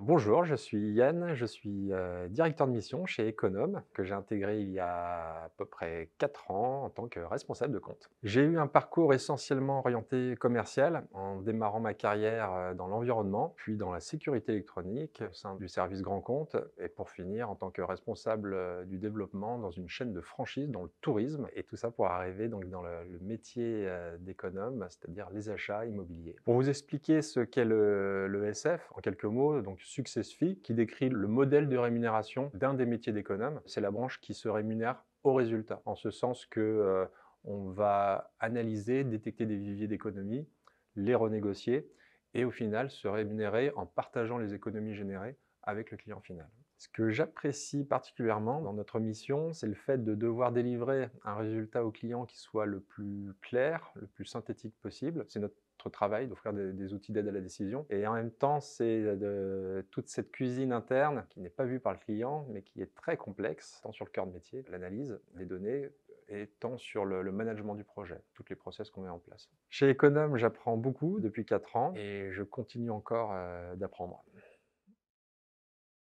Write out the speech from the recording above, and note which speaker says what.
Speaker 1: Bonjour, je suis Yann, je suis euh, directeur de mission chez Econome, que j'ai intégré il y a à peu près 4 ans en tant que responsable de compte. J'ai eu un parcours essentiellement orienté commercial en démarrant ma carrière euh, dans l'environnement, puis dans la sécurité électronique au sein du service grand compte, et pour finir en tant que responsable euh, du développement dans une chaîne de franchise dans le tourisme, et tout ça pour arriver donc dans le, métier d'Econome, c'est-à-dire les achats immobiliers. Pour vous expliquer ce qu'est le, le SF, en quelques mots, donc SuccessFi qui décrit le modèle de rémunération d'un des métiers d'économe. C'est la branche qui se rémunère au résultat, en ce sens que euh, on va analyser, détecter des viviers d'économie, les renégocier et au final se rémunérer en partageant les économies générées avec le client final. Ce que j'apprécie particulièrement dans notre mission, c'est le fait de devoir délivrer un résultat au client qui soit le plus clair, le plus synthétique possible. C'est notre travail d'offrir des, outils d'aide à la décision. Et en même temps, c'est toute cette cuisine interne qui n'est pas vue par le client, mais qui est très complexe, tant sur le cœur de métier, l'analyse des données, et tant sur le, management du projet, toutes les process qu'on met en place. Chez Econome, j'apprends beaucoup depuis 4 ans et je continue encore euh, d'apprendre.